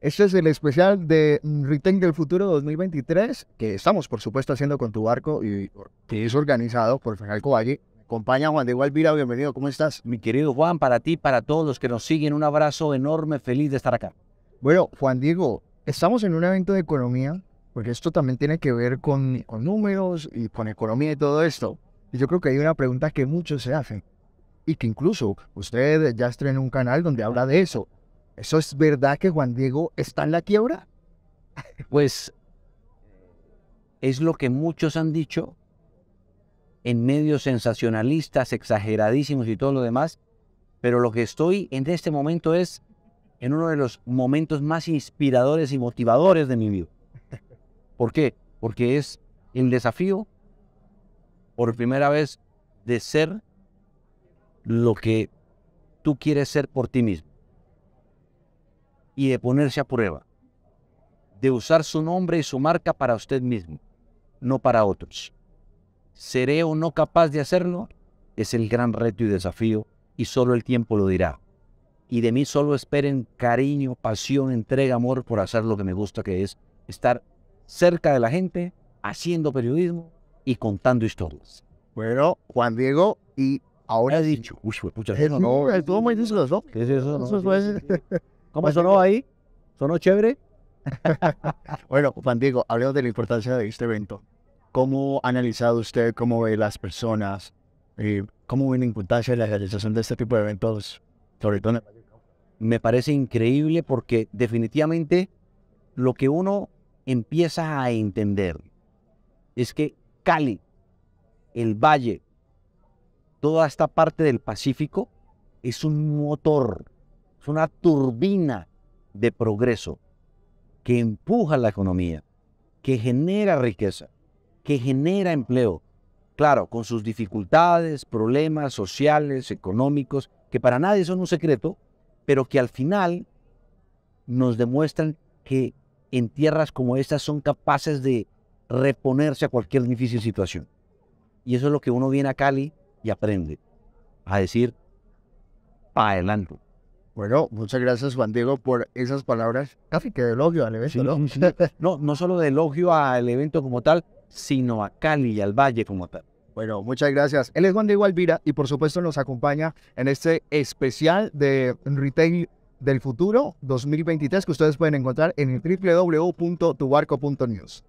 Este es el especial de mm, Retén del Futuro 2023, que estamos, por supuesto, haciendo con tu barco y que es organizado por Fernal Covalle. Acompaña Juan Diego Alvira, bienvenido, ¿cómo estás? Mi querido Juan, para ti, para todos los que nos siguen, un abrazo enorme, feliz de estar acá. Bueno, Juan Diego, estamos en un evento de economía, porque esto también tiene que ver con, con números y con economía y todo esto. Y yo creo que hay una pregunta que muchos se hacen, y que incluso usted ya estrenó un canal donde habla de eso ¿Eso es verdad que Juan Diego está en la quiebra? Pues es lo que muchos han dicho en medios sensacionalistas, exageradísimos y todo lo demás, pero lo que estoy en este momento es en uno de los momentos más inspiradores y motivadores de mi vida. ¿Por qué? Porque es el desafío, por primera vez, de ser lo que tú quieres ser por ti mismo y de ponerse a prueba, de usar su nombre y su marca para usted mismo, no para otros. ¿Seré o no capaz de hacerlo? Es el gran reto y desafío y solo el tiempo lo dirá. Y de mí solo esperen cariño, pasión, entrega, amor por hacer lo que me gusta que es estar cerca de la gente, haciendo periodismo y contando historias. Bueno, Juan Diego, y ahora dicho, uy, muchas estuvo muy ¿Qué es eso? es ¿Cómo sonó ahí? ¿Sonó chévere? bueno, Juan Diego, hablemos de la importancia de este evento. ¿Cómo ha analizado usted, cómo ve las personas, y eh, cómo ve la importancia de la realización de este tipo de eventos, sobre me parece increíble porque definitivamente lo que uno empieza a entender es que Cali, el Valle, toda esta parte del Pacífico es un motor una turbina de progreso que empuja la economía, que genera riqueza, que genera empleo. Claro, con sus dificultades, problemas sociales, económicos, que para nadie son un secreto, pero que al final nos demuestran que en tierras como estas son capaces de reponerse a cualquier difícil situación. Y eso es lo que uno viene a Cali y aprende, a decir, pa' adelante. Bueno, muchas gracias Juan Diego por esas palabras, casi que elogio al evento, ¿no? no, solo de elogio al evento como tal, sino a Cali y al Valle como tal. Bueno, muchas gracias. Él es Juan Diego Alvira y por supuesto nos acompaña en este especial de Retail del Futuro 2023 que ustedes pueden encontrar en www.tubarco.news.